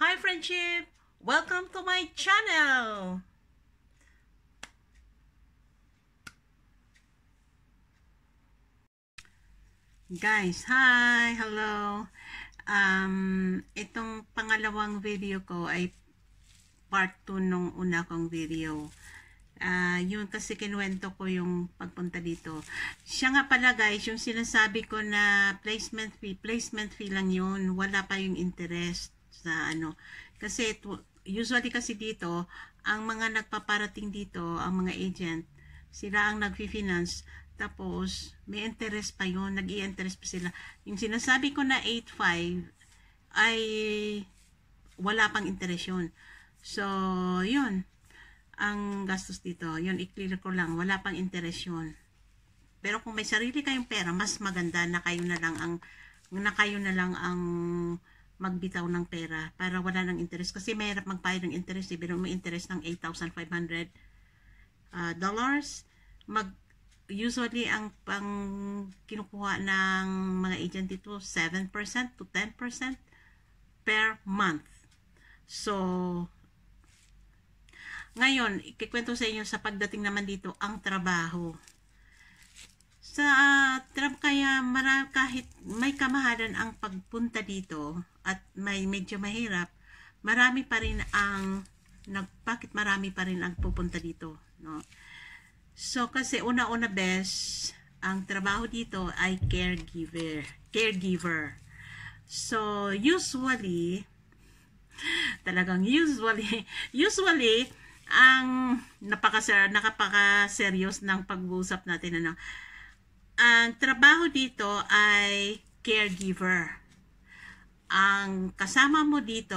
Hi friendship! Welcome to my channel! Guys, hi! Hello! Um, itong pangalawang video ko ay part 2 nung una kong video. Uh, yun kasi kinuwento ko yung pagpunta dito. Siya nga pala guys, yung sinasabi ko na placement fee, placement fee lang yun. Wala pa yung interest na ano. Kasi usually kasi dito, ang mga nagpaparating dito, ang mga agent, sila ang nagfi-finance tapos may interest pa yon nag interest pa sila yung sinasabi ko na 8.5 ay wala pang interest yun so yun ang gastos dito yun i-clear ko lang wala pang interest yun pero kung may sarili kayong pera mas maganda na kayo na lang ang na kayo na lang ang magbitaw ng pera para wala ng interest. Kasi mahirap magbayad ng interest. Ibig eh. mo interest ng 8,500 uh, ah, dollars. Mag, usually, ang pang kinukuha ng mga agent dito, 7% to 10% per month. So, ngayon, ikikwento sa inyo sa pagdating naman dito, ang trabaho. Sa uh, Trump kaya mara, kahit may kamahalan ang pagpunta dito at may medyo mahirap, marami pa rin ang nagpakit marami pa rin ang pupunta dito, no? So kasi una-una best ang trabaho dito ay caregiver. Caregiver. So, usually, talagang usually, usually, ang napaka, napaka-serious ng pag usap natin, ano, ang trabaho dito ay caregiver. Ang kasama mo dito,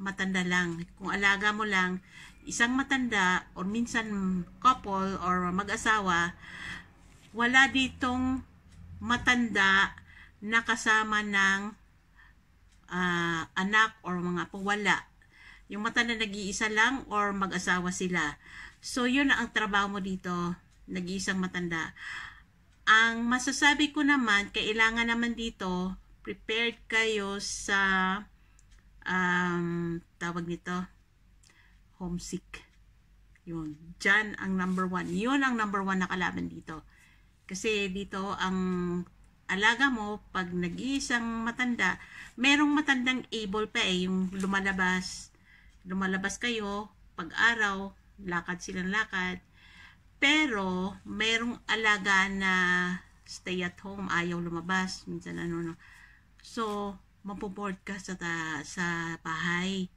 matanda lang. Kung alaga mo lang, isang matanda o minsan couple or mag-asawa, wala ditong matanda na kasama ng uh, anak or mga po. Wala. Yung matanda nag-iisa lang or mag-asawa sila. So, yun ang trabaho mo dito. Nag-iisang matanda. Ang masasabi ko naman, kailangan naman dito, prepared kayo sa, um, tawag nito, homesick. Yun. Diyan ang number one. Yun ang number one na kalaban dito. Kasi dito, ang alaga mo, pag nag-iisang matanda, merong matandang able pa eh, yung lumalabas, lumalabas kayo, pag araw, lakad silang lakad, pero, merong alaga na stay at home, ayaw lumabas, minsan ano, no. So, mapoboard ka sa, ta, sa bahay.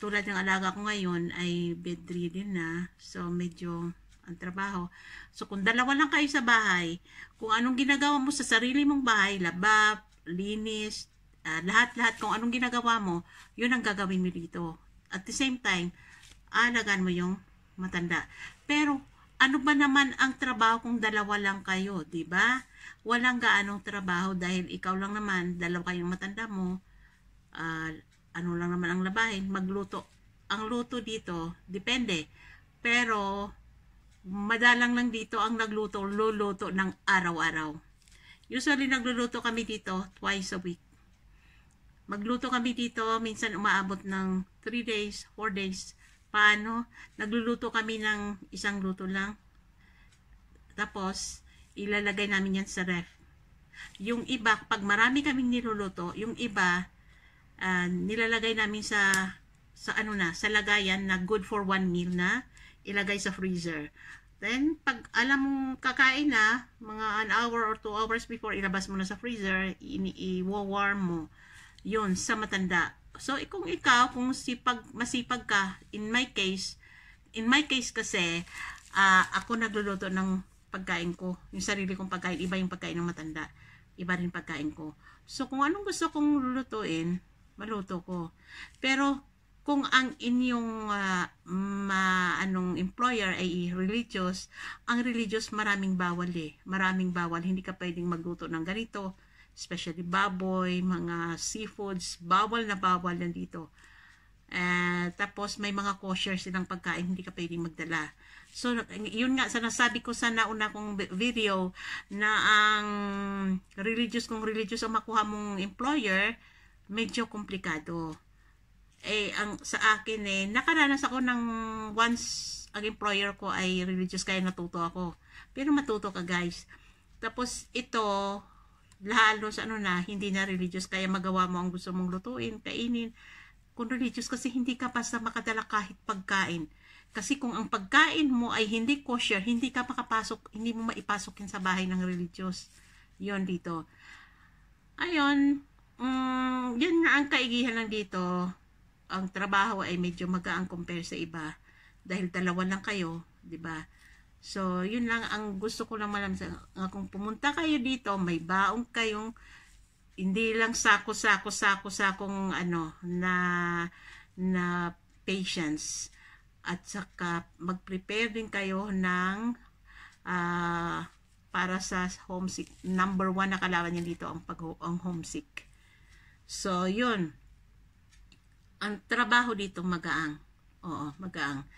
Tulad ng alaga ko ngayon ay bedridden na. So, medyo ang trabaho. So, kung dalawa lang kayo sa bahay, kung anong ginagawa mo sa sarili mong bahay, laba, linis, ah, lahat-lahat, uh, kung anong ginagawa mo, yun ang gagawin mo dito. At the same time, alagaan mo yung matanda. Pero, ano ba naman ang trabaho kung dalawa lang kayo, 'di ba? Walang gaanong trabaho dahil ikaw lang naman, dalawa kayong matanda mo. Uh, ano lang naman ang labahin, magluto. Ang luto dito, depende. Pero madalang lang dito ang nagluto, luluto ng araw-araw. Usually nagluluto kami dito twice a week. Magluto kami dito, minsan umaabot ng 3 days, 4 days paano, nagluluto kami ng isang luto lang. Tapos, ilalagay namin yan sa ref. Yung iba, pag marami kaming niluluto, yung iba, uh, nilalagay namin sa, sa ano na, sa lagayan na good for one meal na, ilagay sa freezer. Then, pag alam mong kakain na, mga an hour or two hours before, ilabas mo na sa freezer, i-warm mo. Yun, sa matanda So, kung ikaw, kung sipag, masipag ka, in my case, in my case kasi, uh, ako nagluluto ng pagkain ko, yung sarili kong pagkain, iba yung pagkain ng matanda, iba rin pagkain ko. So, kung anong gusto kong lulutuin, maluto ko. Pero, kung ang inyong uh, ma, anong employer ay religious, ang religious maraming bawal eh. Maraming bawal. Hindi ka pwedeng magluto ng ganito especially baboy, mga seafoods, bawal na bawal yan dito. Uh, tapos may mga kosher silang pagkain, hindi ka pwedeng magdala. So, yun nga, sanasabi ko sa nauna kong video na ang religious kung religious ang makuha mong employer, medyo komplikado. Eh, ang, sa akin eh, nakaranas ako ng once ang employer ko ay religious kaya natuto ako. Pero matuto ka guys. Tapos ito, lalo sa ano na, hindi na religious, kaya magawa mo ang gusto mong lutuin, kainin. Kung religious kasi hindi ka pa basta makadala kahit pagkain. Kasi kung ang pagkain mo ay hindi kosher, hindi ka makapasok, hindi mo maipasok sa bahay ng religious. yon dito. Ayun, um, yun na ang kaigihan lang dito. Ang trabaho ay medyo magaang compare sa iba. Dahil dalawa lang kayo, di ba? So, yun lang ang gusto ko lang malam. Kung pumunta kayo dito, may baong kayong hindi lang sako-sako-sako-sakong ano, na, na patience. At saka, mag-prepare din kayo ng uh, para sa homesick. Number one na kalaban niya dito ang, pag ang homesick. So, yun. Ang trabaho dito magaang. Oo, magaang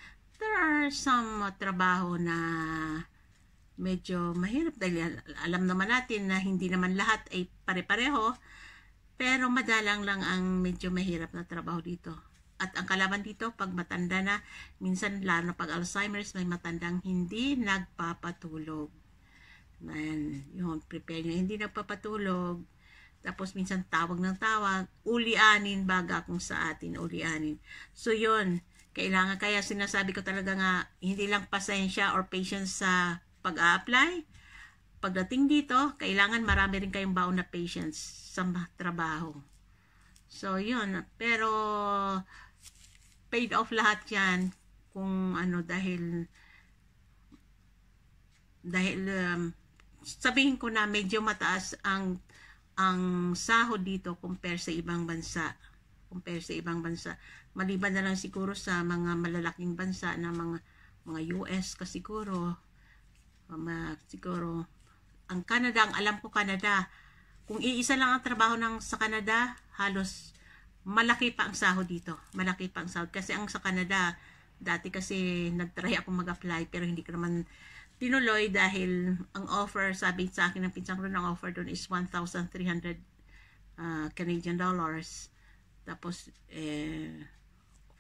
there are some uh, trabaho na medyo mahirap dahil alam naman natin na hindi naman lahat ay pare-pareho pero madalang lang ang medyo mahirap na trabaho dito at ang kalaban dito pag matanda na minsan lalo pag Alzheimer's may matandang hindi nagpapatulog Ayan, yun, prepare nyo. Hindi nagpapatulog. Tapos minsan tawag ng tawag. Ulianin baga kung sa atin ulianin. So yun, kailangan kaya sinasabi ko talaga nga hindi lang pasensya or patience sa pag apply Pagdating dito, kailangan marami rin kayong baon na patience sa trabaho. So, yun. Pero, paid off lahat yan kung ano dahil dahil um, sabihin ko na medyo mataas ang ang sahod dito compare sa ibang bansa compare sa ibang bansa. Maliban na lang siguro sa mga malalaking bansa na mga mga US ka siguro. Mga, siguro ang Canada, ang alam ko Canada, kung iisa lang ang trabaho ng sa Canada, halos malaki pa ang sahod dito. Malaki pa ang sahod. Kasi ang sa Canada, dati kasi nagtry ako mag-apply pero hindi ko naman tinuloy dahil ang offer, sabi sa akin ng pinsan ko ng offer doon is 1,300 uh, ah, Canadian dollars tapos eh,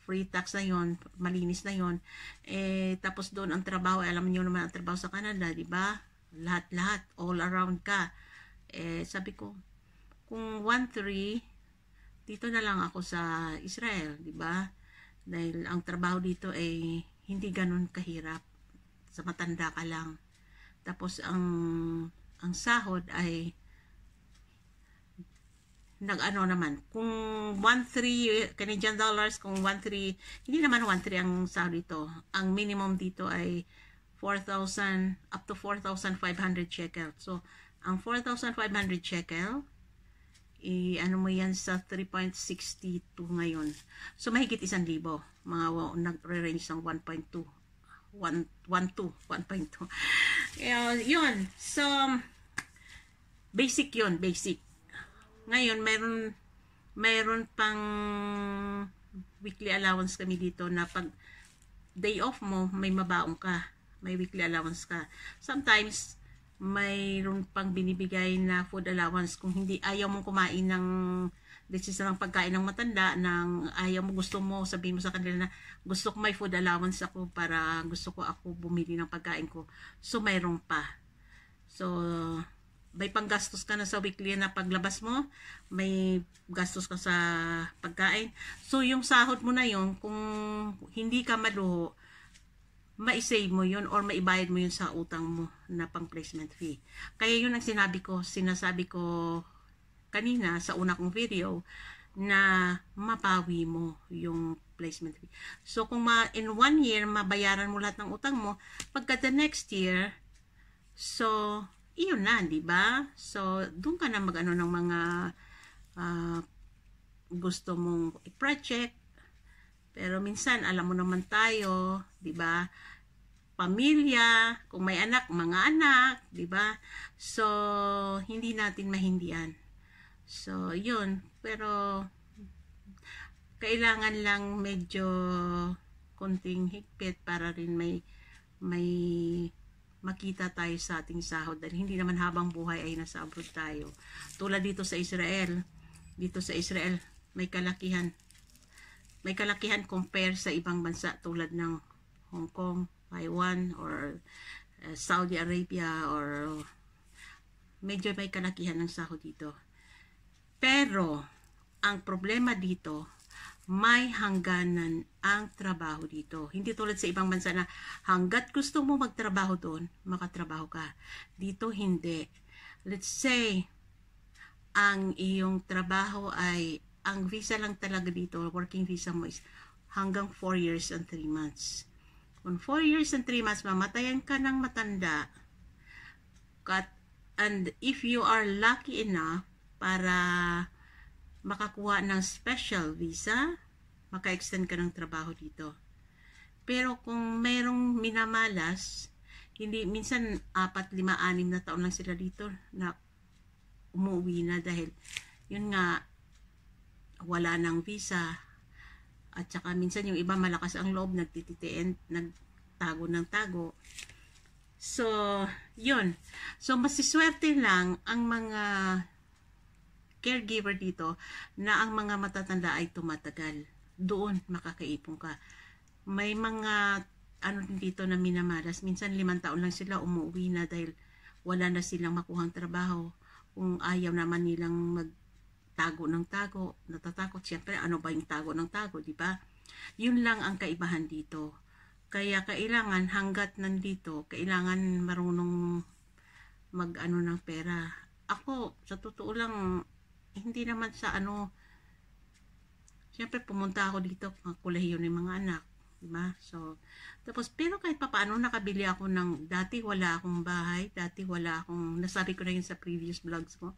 free tax na yon malinis na yon eh, tapos doon ang trabaho eh, alam niyo naman ang trabaho sa Canada di ba lahat-lahat all around ka eh, sabi ko kung 13 dito na lang ako sa Israel di ba dahil ang trabaho dito ay eh, hindi ganoon kahirap sa matanda ka lang tapos ang ang sahod ay nag-ano naman, kung 1.3 Canadian dollars, kung 1.3, hindi naman 1.3 ang sa dito. Ang minimum dito ay 4,000, up to 4,500 shekel. So, ang 4,500 shekel, i ano mo yan sa 3.62 ngayon. So, mahigit 1,000, Mga nag-range ng 1.2. 1.2. 1.2. Yun. So, basic yun. Basic. Ngayon, meron, meron pang weekly allowance kami dito na pag day off mo, may mabaong ka. May weekly allowance ka. Sometimes, mayroon pang binibigay na food allowance kung hindi ayaw mong kumain ng this is ng pagkain ng matanda ng ayaw mo gusto mo sabihin mo sa kanila na gusto ko may food allowance ako para gusto ko ako bumili ng pagkain ko so mayroon pa so may panggastos ka na sa weekly na paglabas mo, may gastos ka sa pagkain. So, yung sahod mo na yon kung hindi ka maluho, ma-save mo yun or maibayad mo yun sa utang mo na pang placement fee. Kaya yun ang sinabi ko, sinasabi ko kanina sa una kong video na mapawi mo yung placement fee. So, kung ma in one year, mabayaran mo lahat ng utang mo, pagka the next year, so, iyon na, di ba? So, doon ka na mag-ano ng mga uh, gusto mong i-project. Pero minsan, alam mo naman tayo, di ba? Pamilya, kung may anak, mga anak, di ba? So, hindi natin mahindian. So, yun. Pero, kailangan lang medyo konting higpit para rin may may makita tayo sa ating sahod dahil hindi naman habang buhay ay nasa abroad tayo. Tulad dito sa Israel, dito sa Israel may kalakihan may kalakihan compare sa ibang bansa tulad ng Hong Kong, Taiwan or uh, Saudi Arabia or medyo may kalakihan ng sahod dito. Pero ang problema dito may hangganan ang trabaho dito. Hindi tulad sa ibang bansa na hanggat gusto mo magtrabaho doon, makatrabaho ka. Dito hindi. Let's say, ang iyong trabaho ay, ang visa lang talaga dito, working visa mo is hanggang 4 years and 3 months. Kung 4 years and 3 months, mamatayan ka ng matanda. At, and if you are lucky enough para makakuha ng special visa, maka-extend ka ng trabaho dito. Pero kung merong minamalas, hindi minsan apat, lima, anim na taon lang sila dito na umuwi na dahil yun nga wala ng visa at saka minsan yung iba malakas ang loob nagtititiin, nagtago ng tago so yun so masiswerte lang ang mga caregiver dito na ang mga matatanda ay tumatagal. Doon makakaipon ka. May mga ano dito na minamalas. Minsan limang taon lang sila umuwi na dahil wala na silang makuhang trabaho. Kung ayaw naman nilang magtago ng tago, natatakot. Siyempre, ano ba yung tago ng tago, di ba? Yun lang ang kaibahan dito. Kaya kailangan hanggat nandito, kailangan marunong mag-ano ng pera. Ako, sa totoo lang, hindi naman sa ano, syempre pumunta ako dito, kulehiyo ng mga anak. Diba? So, tapos, pero kahit papaano, nakabili ako ng, dati wala akong bahay, dati wala akong, nasabi ko na yun sa previous vlogs ko,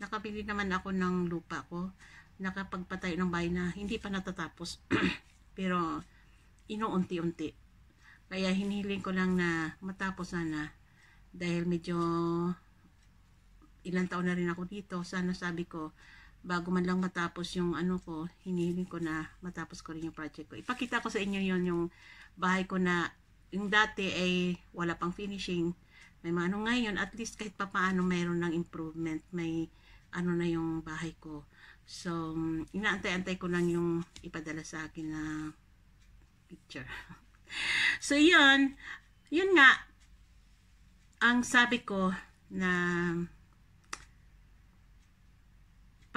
nakabili naman ako ng lupa ko, nakapagpatay ng bahay na hindi pa natatapos. pero, inuunti-unti. Kaya hinihiling ko lang na matapos sana dahil medyo ilang taon na rin ako dito. Sana sabi ko, bago man lang matapos yung ano ko, hinihiling ko na matapos ko rin yung project ko. Ipakita ko sa inyo yon yung bahay ko na yung dati ay wala pang finishing. May mga ano ngayon, at least kahit pa paano mayroon ng improvement. May ano na yung bahay ko. So, inaantay-antay ko lang yung ipadala sa akin na picture. so, yun. Yun nga. Ang sabi ko na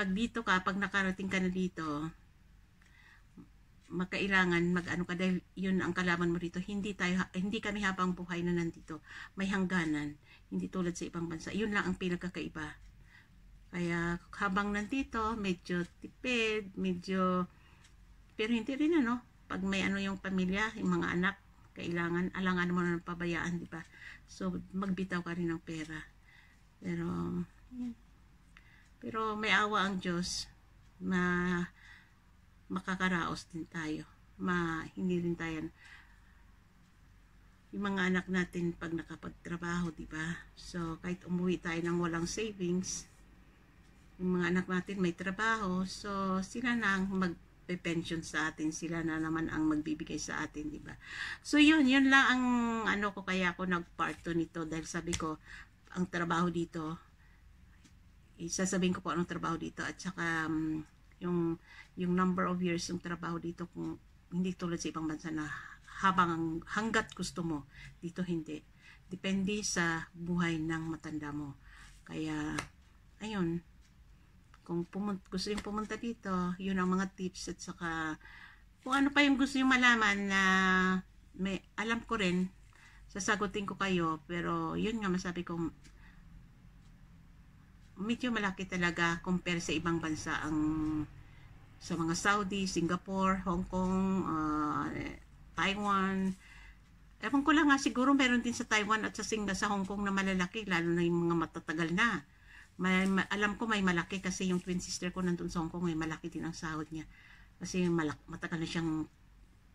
pag dito ka, pag nakarating ka na dito, magkailangan mag-ano ka dahil yun ang kalaman mo dito. Hindi tayo hindi kami habang buhay na nandito. May hangganan. Hindi tulad sa ibang bansa. Yun lang ang pinagkakaiba. Kaya habang nandito, medyo tipid, medyo pero hindi rin ano, pag may ano yung pamilya, yung mga anak, kailangan alangan mo na ng pabayaan, di ba? So magbitaw ka rin ng pera. Pero pero may awa ang Diyos na makakaraos din tayo. Ma, hindi din tayo yung mga anak natin pag nakapagtrabaho, di ba? So, kahit umuwi tayo ng walang savings, yung mga anak natin may trabaho, so sila na ang magpe-pension sa atin, sila na naman ang magbibigay sa atin, di ba? So, yun, yun lang ang ano ko kaya ako nag-part nito dahil sabi ko, ang trabaho dito, isasabihin ko po anong trabaho dito at saka um, yung, yung number of years yung trabaho dito kung hindi tulad sa ibang bansa na habang hanggat gusto mo dito hindi depende sa buhay ng matanda mo kaya ayun kung pumunta, gusto yung pumunta dito yun ang mga tips at saka kung ano pa yung gusto yung malaman na may alam ko rin sasagutin ko kayo pero yun nga masabi kong medyo malaki talaga compare sa ibang bansa ang sa mga Saudi, Singapore, Hong Kong, uh, Taiwan. Ewan ko lang nga, siguro meron din sa Taiwan at sa Singa, sa Hong Kong na malalaki, lalo na yung mga matatagal na. May, ma, alam ko may malaki kasi yung twin sister ko nandun sa Hong Kong, may malaki din ang sahod niya. Kasi malak, matagal na siyang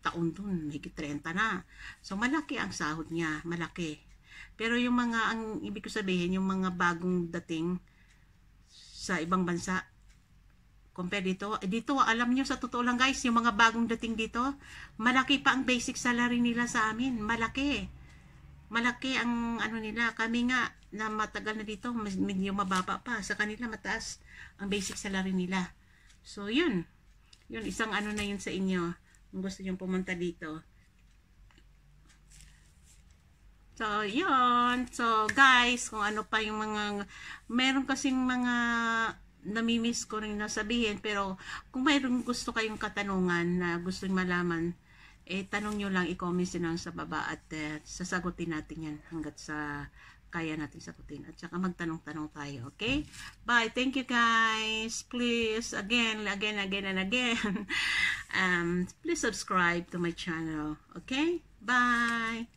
taon dun, higit 30 na. So malaki ang sahod niya, malaki. Pero yung mga, ang ibig ko sabihin, yung mga bagong dating, sa ibang bansa. Compare dito. Eh, dito, alam nyo, sa totoo lang guys, yung mga bagong dating dito, malaki pa ang basic salary nila sa amin. Malaki. Malaki ang ano nila. Kami nga, na matagal na dito, medyo mababa pa. Sa kanila, mataas ang basic salary nila. So, yun. Yun, isang ano na yun sa inyo. Kung gusto nyo pumunta dito. So, yun. So, guys, kung ano pa yung mga, meron kasing mga namimiss ko rin nasabihin, pero kung mayroong gusto kayong katanungan na gusto malaman, eh, tanong nyo lang, i-comment nyo lang sa baba at uh, sasagutin natin yan hanggat sa kaya natin sagutin. At saka magtanong-tanong tayo, okay? Bye! Thank you guys! Please, again, again, again, and again, um, please subscribe to my channel, okay? Bye!